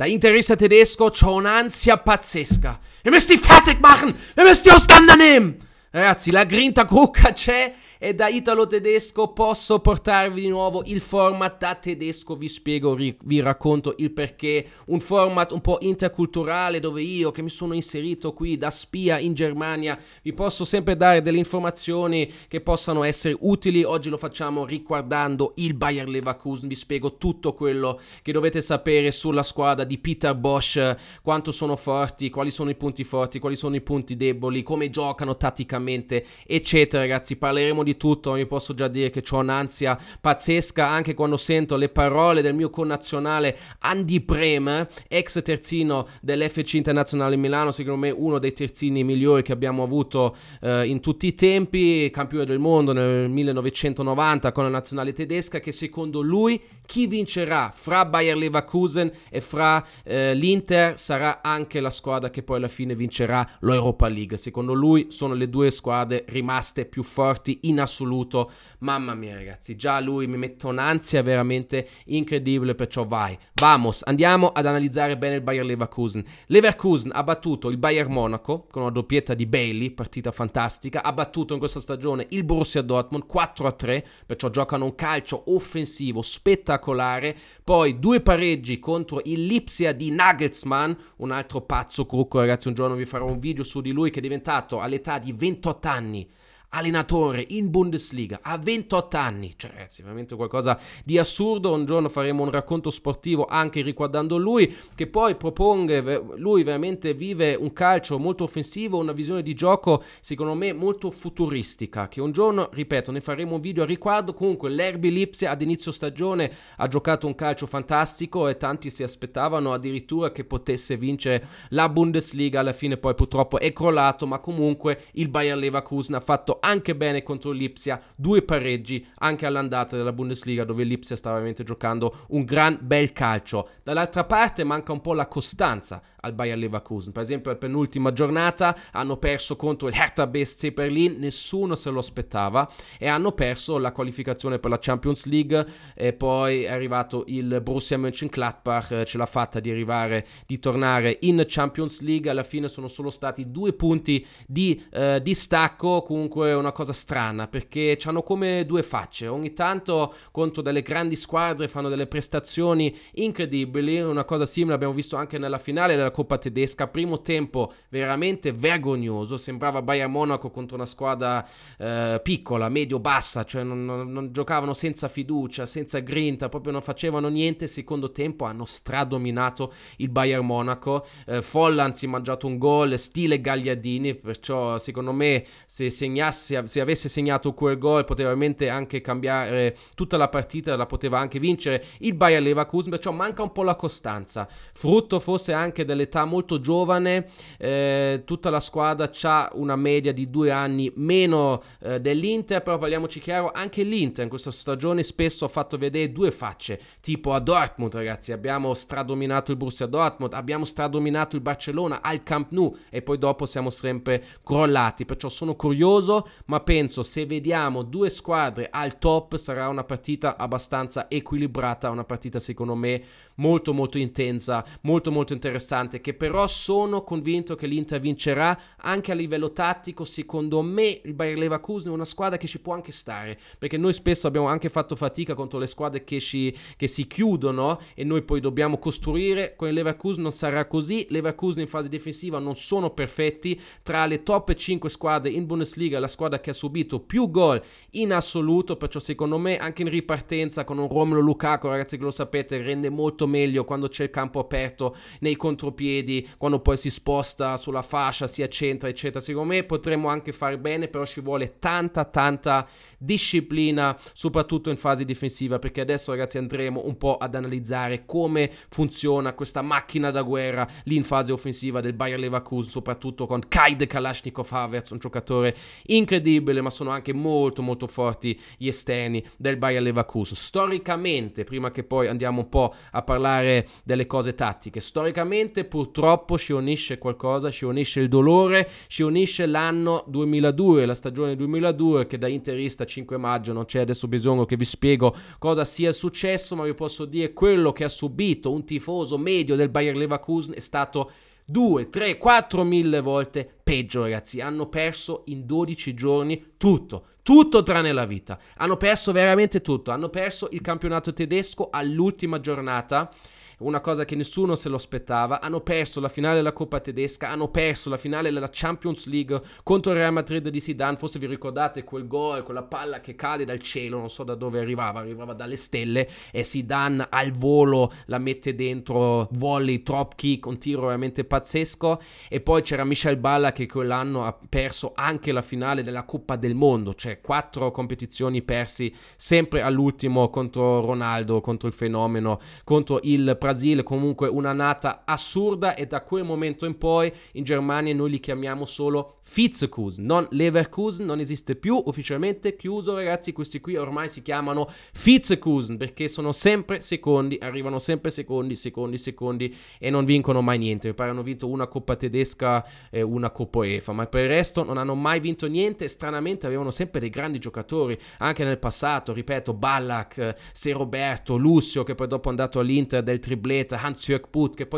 Da Interista tedesco c'ho un'ansia pazzesca. Ihr müsst die fertig machen! Ihr müsst die auseinandernehmen! Ragazzi, la grinta cucca c'è e da Italo Tedesco posso portarvi di nuovo il format a tedesco, vi spiego, vi racconto il perché, un format un po' interculturale dove io che mi sono inserito qui da spia in Germania vi posso sempre dare delle informazioni che possano essere utili, oggi lo facciamo riguardando il Bayer Leverkusen, vi spiego tutto quello che dovete sapere sulla squadra di Peter Bosch, quanto sono forti, quali sono i punti forti, quali sono i punti deboli, come giocano tatticamente, eccetera ragazzi, parleremo di di tutto, vi posso già dire che ho un'ansia pazzesca anche quando sento le parole del mio connazionale Andy Brehm, ex terzino dell'FC Internazionale Milano, secondo me uno dei terzini migliori che abbiamo avuto eh, in tutti i tempi, campione del mondo nel 1990 con la nazionale tedesca, che secondo lui chi vincerà fra Bayer Leverkusen e fra eh, l'Inter sarà anche la squadra che poi alla fine vincerà l'Europa League. Secondo lui sono le due squadre rimaste più forti in assoluto. Mamma mia ragazzi, già lui mi mette un'ansia veramente incredibile, perciò vai. Vamos, andiamo ad analizzare bene il Bayer Leverkusen. Leverkusen ha battuto il Bayern Monaco con una doppietta di Bailey, partita fantastica, ha battuto in questa stagione il Borussia Dortmund 4-3, perciò giocano un calcio offensivo spettacolare spettacolare, poi due pareggi contro il Lipsia di Nuggetsman, un altro pazzo crocco, ragazzi, un giorno vi farò un video su di lui che è diventato all'età di 28 anni allenatore in Bundesliga a 28 anni, cioè ragazzi, veramente qualcosa di assurdo. Un giorno faremo un racconto sportivo anche riguardando lui, che poi proponge, lui veramente vive un calcio molto offensivo, una visione di gioco secondo me molto futuristica, che un giorno, ripeto, ne faremo un video a riguardo. Comunque l'Herby Lipsia ad inizio stagione ha giocato un calcio fantastico e tanti si aspettavano addirittura che potesse vincere la Bundesliga, alla fine poi purtroppo è crollato, ma comunque il Bayer Leverkusen ha fatto anche bene contro l'Ipsia, due pareggi anche all'andata della Bundesliga dove l'Ipsia sta veramente giocando un gran bel calcio. Dall'altra parte manca un po' la costanza al Bayer Leverkusen. Per esempio, la penultima giornata hanno perso contro il Hertha BSC Berlin, nessuno se lo aspettava, e hanno perso la qualificazione per la Champions League. E poi è arrivato il Borussia Mönchengladbach, eh, ce l'ha fatta di arrivare, di tornare in Champions League. Alla fine sono solo stati due punti di eh, distacco, comunque una cosa strana, perché hanno come due facce. Ogni tanto contro delle grandi squadre fanno delle prestazioni incredibili, una cosa simile abbiamo visto anche nella finale della della Coppa tedesca, primo tempo veramente vergognoso, sembrava Bayern Monaco contro una squadra eh, piccola, medio-bassa, cioè non, non, non, giocavano senza fiducia, senza grinta, proprio non facevano niente, secondo tempo hanno stradominato il Bayern Monaco, eh, Folland si è mangiato un gol, stile Gagliardini, perciò secondo me se, segnasse, se avesse segnato quel gol poteva veramente anche cambiare tutta la partita, la poteva anche vincere il Bayern Leverkusen, perciò manca un po' la costanza, frutto forse anche delle all'età molto giovane, eh, tutta la squadra ha una media di due anni meno eh, dell'Inter, però parliamoci chiaro, anche l'Inter in questa stagione spesso ha fatto vedere due facce, tipo a Dortmund ragazzi, abbiamo stradominato il Borussia Dortmund, abbiamo stradominato il Barcellona al Camp Nou e poi dopo siamo sempre crollati, perciò sono curioso, ma penso se vediamo due squadre al top sarà una partita abbastanza equilibrata, una partita secondo me molto molto intensa, molto molto interessante, che però sono convinto che l'Inter vincerà anche a livello tattico, secondo me il Bayer Leverkusen è una squadra che ci può anche stare, perché noi spesso abbiamo anche fatto fatica contro le squadre che, ci, che si chiudono e noi poi dobbiamo costruire, con il Leverkusen non sarà così, Leverkusen in fase difensiva non sono perfetti, tra le top 5 squadre in Bundesliga la squadra che ha subito più gol in assoluto, perciò secondo me anche in ripartenza con un Romolo Lukaku, ragazzi che lo sapete, rende molto meglio quando c'è il campo aperto nei contropiedi, quando poi si sposta sulla fascia, si accentra, eccetera. Secondo me potremmo anche fare bene, però ci vuole tanta, tanta disciplina, soprattutto in fase difensiva, perché adesso ragazzi andremo un po' ad analizzare come funziona questa macchina da guerra lì in fase offensiva del Bayer Leverkusen, soprattutto con Kaide Kalashnikov Havertz, un giocatore incredibile, ma sono anche molto molto forti gli esterni del Bayer Leverkusen. Storicamente, prima che poi andiamo un po' a parlare parlare delle cose tattiche. Storicamente purtroppo ci unisce qualcosa, ci unisce il dolore, ci unisce l'anno 2002, la stagione 2002 che da interista 5 maggio non c'è adesso bisogno che vi spiego cosa sia successo, ma vi posso dire quello che ha subito un tifoso medio del Bayer Leverkusen è stato 2, 3, 4 mille volte peggio, ragazzi. Hanno perso in 12 giorni tutto, tutto tranne la vita. Hanno perso veramente tutto. Hanno perso il campionato tedesco all'ultima giornata una cosa che nessuno se lo aspettava. Hanno perso la finale della Coppa tedesca, hanno perso la finale della Champions League contro il Real Madrid di Sidan. Forse vi ricordate quel gol, quella palla che cade dal cielo, non so da dove arrivava, arrivava dalle stelle e Sidan al volo la mette dentro, volley, drop kick, un tiro veramente pazzesco. E poi c'era Michel Balla che quell'anno ha perso anche la finale della Coppa del Mondo, cioè quattro competizioni persi sempre all'ultimo contro Ronaldo, contro il fenomeno, contro il Pra Brasile, comunque una nata assurda e da quel momento in poi in Germania noi li chiamiamo solo Fitzkusen, non Leverkusen, non esiste più ufficialmente, chiuso ragazzi, questi qui ormai si chiamano Fitzkusen perché sono sempre secondi, arrivano sempre secondi, secondi, secondi e non vincono mai niente, mi pare hanno vinto una coppa tedesca e una coppa EFA, ma per il resto non hanno mai vinto niente, stranamente avevano sempre dei grandi giocatori, anche nel passato, ripeto, Ballack, eh, Se Roberto, Lucio che poi dopo è andato all'Inter del Tribunale, tripletta, Hans Jörg Putt, che,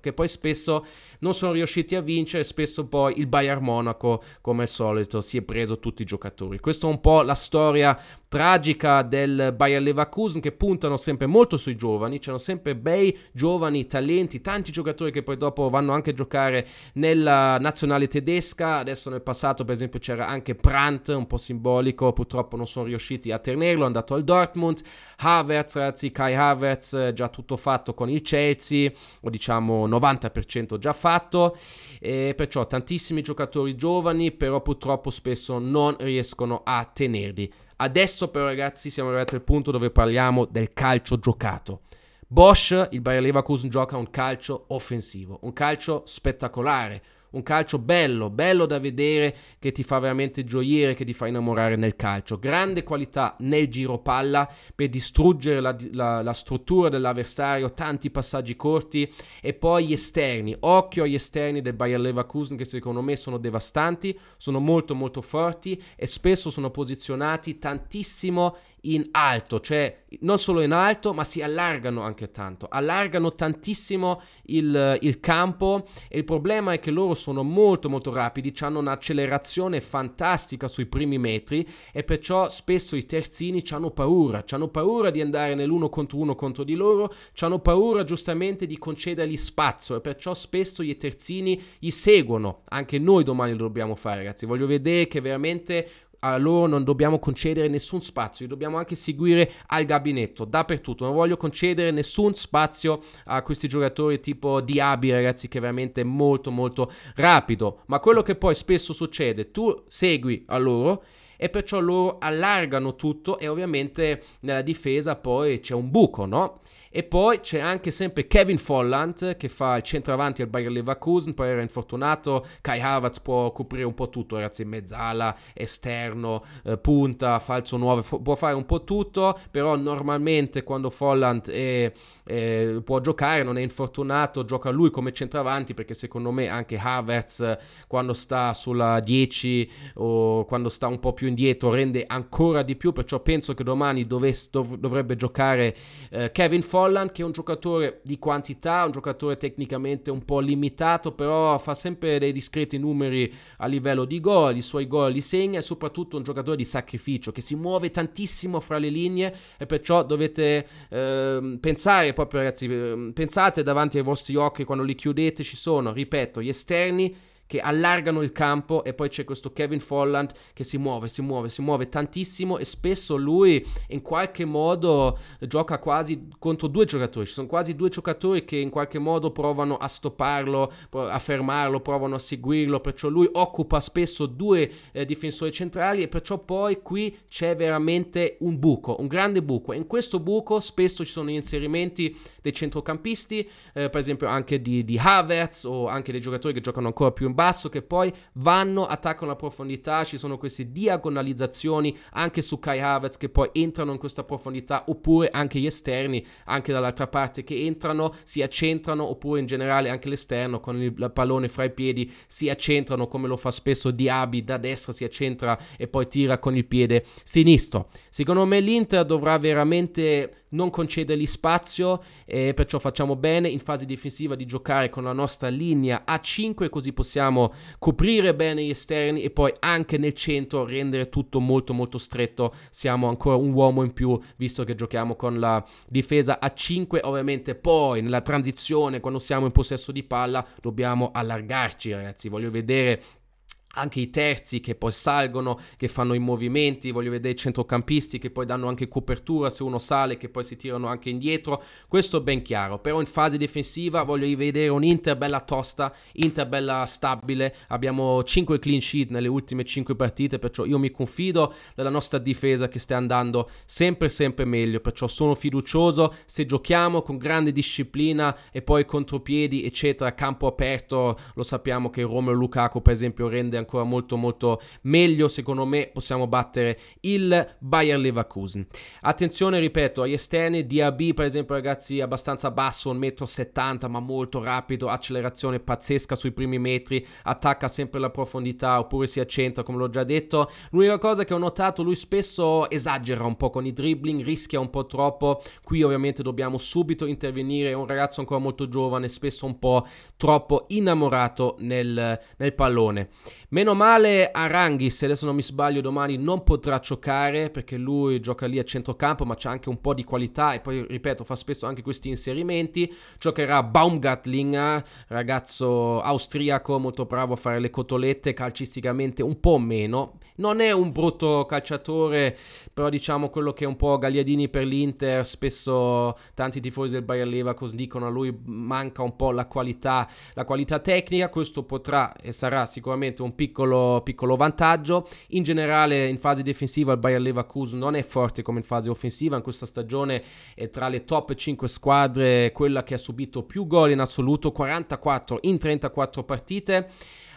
che poi, spesso non sono riusciti a vincere, spesso poi il Bayern Monaco, come al solito, si è preso tutti i giocatori. Questa è un po' la storia tragica del Bayer Leverkusen che puntano sempre molto sui giovani, c'erano sempre bei giovani talenti, tanti giocatori che poi dopo vanno anche a giocare nella nazionale tedesca, adesso nel passato per esempio c'era anche Brandt, un po' simbolico, purtroppo non sono riusciti a tenerlo, è andato al Dortmund, Havertz, ragazzi, Kai Havertz eh, già tutto fatto con il Chelsea, o diciamo 90% già fatto, e perciò tantissimi giocatori giovani, però purtroppo spesso non riescono a tenerli. Adesso però ragazzi siamo arrivati al punto dove parliamo del calcio giocato. Bosch, il Bayer Leverkusen gioca un calcio offensivo, un calcio spettacolare, un calcio bello, bello da vedere, che ti fa veramente gioire, che ti fa innamorare nel calcio. Grande qualità nel giro palla per distruggere la, la, la struttura dell'avversario, tanti passaggi corti e poi gli esterni. Occhio agli esterni del Bayer Leverkusen che secondo me sono devastanti, sono molto molto forti e spesso sono posizionati tantissimo in alto, cioè non solo in alto, ma si allargano anche tanto, allargano tantissimo il, il campo e il problema è che loro sono molto molto rapidi, hanno un'accelerazione fantastica sui primi metri e perciò spesso i terzini hanno paura, hanno paura di andare nell'uno contro uno contro di loro, hanno paura giustamente di concedergli spazio e perciò spesso i terzini li seguono, anche noi domani lo dobbiamo fare ragazzi, voglio vedere che veramente a loro non dobbiamo concedere nessun spazio, li dobbiamo anche seguire al gabinetto, dappertutto, non voglio concedere nessun spazio a questi giocatori tipo Diaby ragazzi che è veramente molto molto rapido, ma quello che poi spesso succede, tu segui a loro e perciò loro allargano tutto e ovviamente nella difesa poi c'è un buco, no? E poi c'è anche sempre Kevin Folland che fa il centravanti al Bayer Leverkusen, poi era infortunato, Kai Havertz può coprire un po' tutto, ragazzi, mezzala, esterno, eh, punta, falso 9, può fare un po' tutto, però normalmente quando Folland è eh, può giocare, non è infortunato, gioca lui come centravanti perché secondo me anche Havertz eh, quando sta sulla 10 o quando sta un po' più indietro rende ancora di più, perciò penso che domani dovesse, dov dovrebbe giocare eh, Kevin Folland che è un giocatore di quantità, un giocatore tecnicamente un po' limitato, però fa sempre dei discreti numeri a livello di gol, i suoi gol li segna e soprattutto un giocatore di sacrificio che si muove tantissimo fra le linee e perciò dovete eh, pensare proprio ragazzi, ehm, pensate davanti ai vostri occhi quando li chiudete, ci sono, ripeto, gli esterni che allargano il campo e poi c'è questo Kevin Folland che si muove, si muove, si muove tantissimo e spesso lui in qualche modo gioca quasi contro due giocatori, ci sono quasi due giocatori che in qualche modo provano a stopparlo, a fermarlo, provano a seguirlo, perciò lui occupa spesso due eh, difensori centrali e perciò poi qui c'è veramente un buco, un grande buco e in questo buco spesso ci sono gli inserimenti dei centrocampisti, eh, per esempio anche di, di Havertz o anche dei giocatori che giocano ancora più in basso che poi vanno, attaccano la profondità, ci sono queste diagonalizzazioni anche su Kai Havertz che poi entrano in questa profondità oppure anche gli esterni, anche dall'altra parte che entrano, si accentrano oppure in generale anche l'esterno con il, pallone fra i piedi si accentrano come lo fa spesso Diaby da destra si accentra e poi tira con il piede sinistro. Secondo me l'Inter dovrà veramente non concedergli spazio e perciò facciamo bene in fase difensiva di giocare con la nostra linea a 5 così possiamo possiamo coprire bene gli esterni e poi anche nel centro rendere tutto molto molto stretto. Siamo ancora un uomo in più visto che giochiamo con la difesa a 5. Ovviamente poi nella transizione quando siamo in possesso di palla dobbiamo allargarci ragazzi. Voglio vedere anche i terzi che poi salgono, che fanno i movimenti, voglio vedere i centrocampisti che poi danno anche copertura se uno sale che poi si tirano anche indietro, questo è ben chiaro, però in fase difensiva voglio rivedere un'Inter bella tosta, Inter bella stabile, abbiamo 5 clean sheet nelle ultime 5 partite, perciò io mi confido della nostra difesa che sta andando sempre sempre meglio, perciò sono fiducioso se giochiamo con grande disciplina e poi contropiedi eccetera, campo aperto, lo sappiamo che Romeo Lukaku per esempio rende ancora molto molto meglio, secondo me possiamo battere il Bayer Leverkusen. Attenzione, ripeto, agli esterni DAB per esempio ragazzi abbastanza basso, 1,70 m ma molto rapido, accelerazione pazzesca sui primi metri, attacca sempre la profondità oppure si accentra come l'ho già detto. L'unica cosa che ho notato, lui spesso esagera un po' con i dribbling, rischia un po' troppo, qui ovviamente dobbiamo subito intervenire, è un ragazzo ancora molto giovane, spesso un po' troppo innamorato nel, nel pallone. Meno male Aranghis, se adesso non mi sbaglio, domani non potrà giocare perché lui gioca lì a centrocampo, ma c'è anche un po' di qualità e poi, ripeto, fa spesso anche questi inserimenti. Giocherà Baumgartling, ragazzo austriaco, molto bravo a fare le cotolette, calcisticamente un po' meno. Non è un brutto calciatore, però diciamo quello che è un po' Gagliadini per l'Inter, spesso tanti tifosi del Bayer Leverkusen dicono a lui manca un po' la qualità, la qualità tecnica, questo potrà e sarà sicuramente un piccolo piccolo, piccolo vantaggio. In generale in fase difensiva il Bayer Leverkusen non è forte come in fase offensiva, in questa stagione è tra le top 5 squadre quella che ha subito più gol in assoluto, 44 in 34 partite.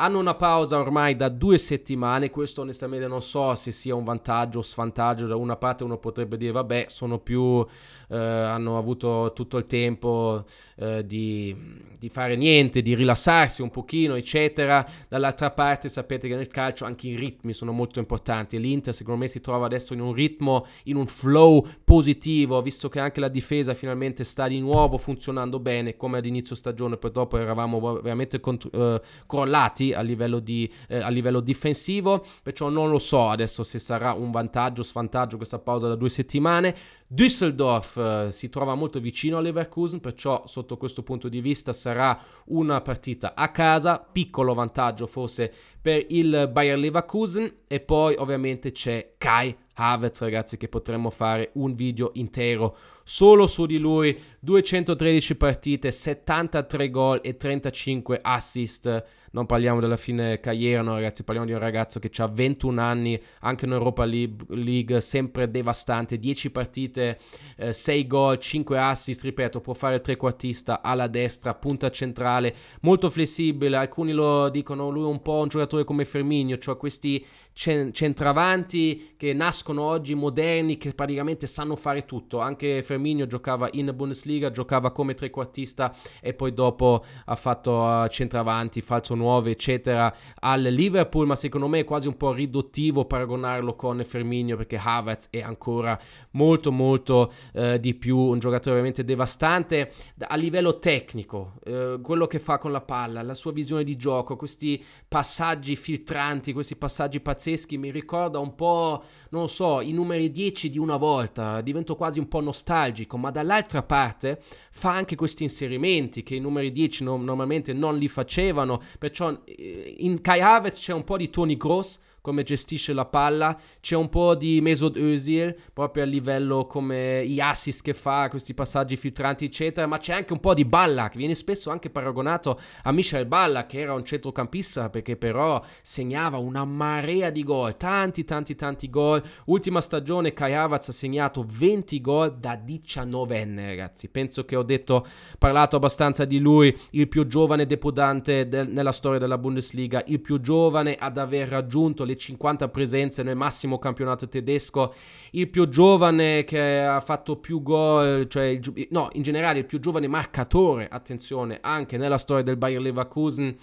Hanno una pausa ormai da due settimane, questo onestamente non so se sia un vantaggio o svantaggio, da una parte uno potrebbe dire vabbè sono più, eh, hanno avuto tutto il tempo eh, di, di fare niente, di rilassarsi un pochino eccetera, dall'altra parte sapete che nel calcio anche i ritmi sono molto importanti, l'Inter secondo me si trova adesso in un ritmo, in un flow positivo, visto che anche la difesa finalmente sta di nuovo funzionando bene come ad inizio stagione, poi dopo eravamo veramente eh, crollati a livello, di, eh, a livello difensivo, perciò non lo so adesso se sarà un vantaggio o svantaggio questa pausa da due settimane. Düsseldorf eh, si trova molto vicino a Leverkusen, perciò sotto questo punto di vista sarà una partita a casa, piccolo vantaggio forse per il Bayern Leverkusen e poi ovviamente c'è Kai Havertz ragazzi che potremmo fare un video intero solo su di lui, 213 partite, 73 gol e 35 assist. Non parliamo della fine carriera, no ragazzi, parliamo di un ragazzo che ha 21 anni, anche in Europa League, sempre devastante, 10 partite, eh, 6 gol, 5 assist, ripeto, può fare trequartista alla destra, punta centrale, molto flessibile, alcuni lo dicono lui è un po' un giocatore come Firmino, cioè questi centravanti che nascono oggi moderni che praticamente sanno fare tutto, anche Firmino Firmino, giocava in Bundesliga, giocava come trequartista e poi dopo ha fatto eh, centravanti, falso 9, eccetera, al Liverpool, ma secondo me è quasi un po' riduttivo paragonarlo con Firmino perché Havertz è ancora molto molto eh, di più un giocatore veramente devastante a livello tecnico, eh, quello che fa con la palla, la sua visione di gioco, questi passaggi filtranti, questi passaggi pazzeschi mi ricorda un po', non so, i numeri 10 di una volta, divento quasi un po' nostalgico nostalgico, ma dall'altra parte fa anche questi inserimenti che i numeri 10 no, normalmente non li facevano, perciò eh, in Kai Havertz c'è un po' di Tony Gross, come gestisce la palla. C'è un po' di Mesod Özil proprio a livello come gli assist che fa, questi passaggi filtranti, eccetera. Ma c'è anche un po' di Balla, viene spesso anche paragonato a Michel Balla, che era un centrocampista, perché però segnava una marea di gol, tanti, tanti, tanti gol. Ultima stagione, Kai Havertz ha segnato 20 gol da 19enne, ragazzi. Penso che ho detto, parlato abbastanza di lui, il più giovane deputante del, nella storia della Bundesliga, il più giovane ad aver raggiunto le 50 presenze nel massimo campionato tedesco, il più giovane che ha fatto più gol, cioè il, no, in generale il più giovane marcatore, attenzione, anche nella storia del Bayer Leverkusen.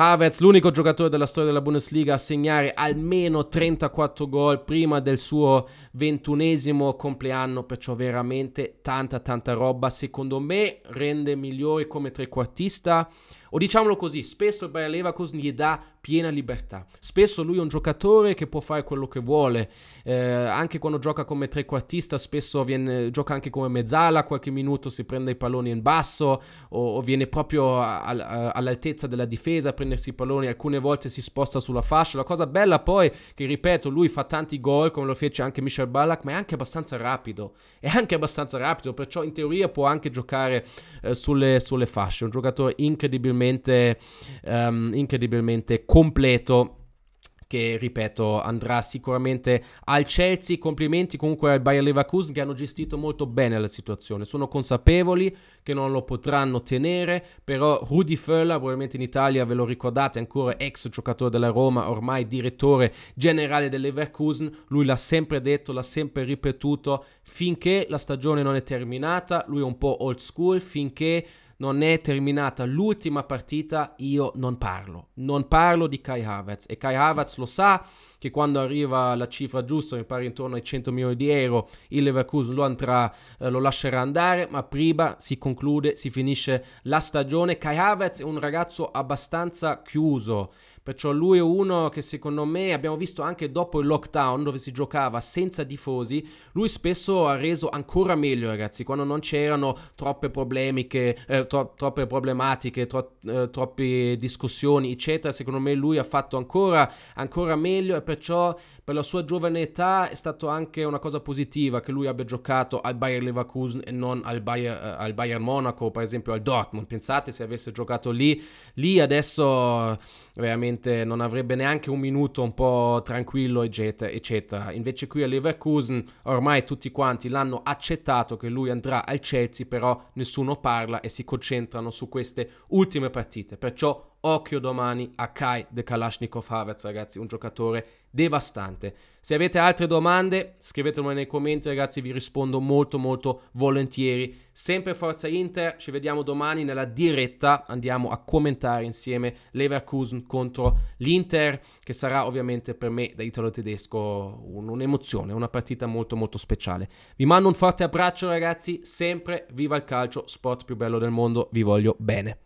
Havertz, l'unico giocatore della storia della Bundesliga a segnare almeno 34 gol prima del suo ventunesimo compleanno, perciò veramente tanta tanta roba, secondo me rende migliore come trequartista, o diciamolo così, spesso il Bayer Leverkusen gli dà piena libertà. Spesso lui è un giocatore che può fare quello che vuole, eh, anche quando gioca come trequartista, spesso viene, gioca anche come mezzala, qualche minuto si prende i palloni in basso o, o viene proprio a, a, all'altezza della difesa a prendersi i palloni, alcune volte si sposta sulla fascia. La cosa bella poi, che ripeto, lui fa tanti gol come lo fece anche Michel Ballack, ma è anche abbastanza rapido, è anche abbastanza rapido, perciò in teoria può anche giocare eh, sulle, sulle, fasce, un giocatore incredibilmente, um, incredibilmente completo che ripeto andrà sicuramente al Chelsea. Complimenti comunque al Bayer Leverkusen che hanno gestito molto bene la situazione. Sono consapevoli che non lo potranno tenere, però Rudy Föller, probabilmente in Italia ve lo ricordate ancora ex giocatore della Roma, ormai direttore generale del Leverkusen, lui l'ha sempre detto, l'ha sempre ripetuto, finché la stagione non è terminata, lui è un po' old school, finché non è terminata l'ultima partita, io non parlo. Non parlo di Kai Havertz e Kai Havertz lo sa che quando arriva la cifra giusta, mi pare intorno ai 100 milioni di euro, il Leverkusen lo, andrà, eh, lo lascerà andare, ma prima si conclude, si finisce la stagione. Kai Havertz è un ragazzo abbastanza chiuso, Perciò lui è uno che secondo me abbiamo visto anche dopo il lockdown dove si giocava senza tifosi, lui spesso ha reso ancora meglio ragazzi, quando non c'erano troppe eh, tro troppe problematiche, tro eh, troppe discussioni eccetera, secondo me lui ha fatto ancora, ancora meglio e perciò per la sua giovane età è stato anche una cosa positiva che lui abbia giocato al Bayern Leverkusen e non al Bayern, eh, al Bayern Monaco, per esempio al Dortmund, pensate se avesse giocato lì, lì adesso veramente probabilmente non avrebbe neanche un minuto un po' tranquillo, eccetera. eccetera. Invece qui a Leverkusen ormai tutti quanti l'hanno accettato che lui andrà al Chelsea, però nessuno parla e si concentrano su queste ultime partite. Perciò occhio domani a Kai De Kalashnikov Havertz, ragazzi, un giocatore devastante. Se avete altre domande, scrivetemele nei commenti, ragazzi, vi rispondo molto molto volentieri. Sempre Forza Inter, ci vediamo domani nella diretta, andiamo a commentare insieme Leverkusen contro l'Inter, che sarà ovviamente per me da italo tedesco un'emozione, una partita molto molto speciale. Vi mando un forte abbraccio, ragazzi, sempre viva il calcio, sport più bello del mondo, vi voglio bene.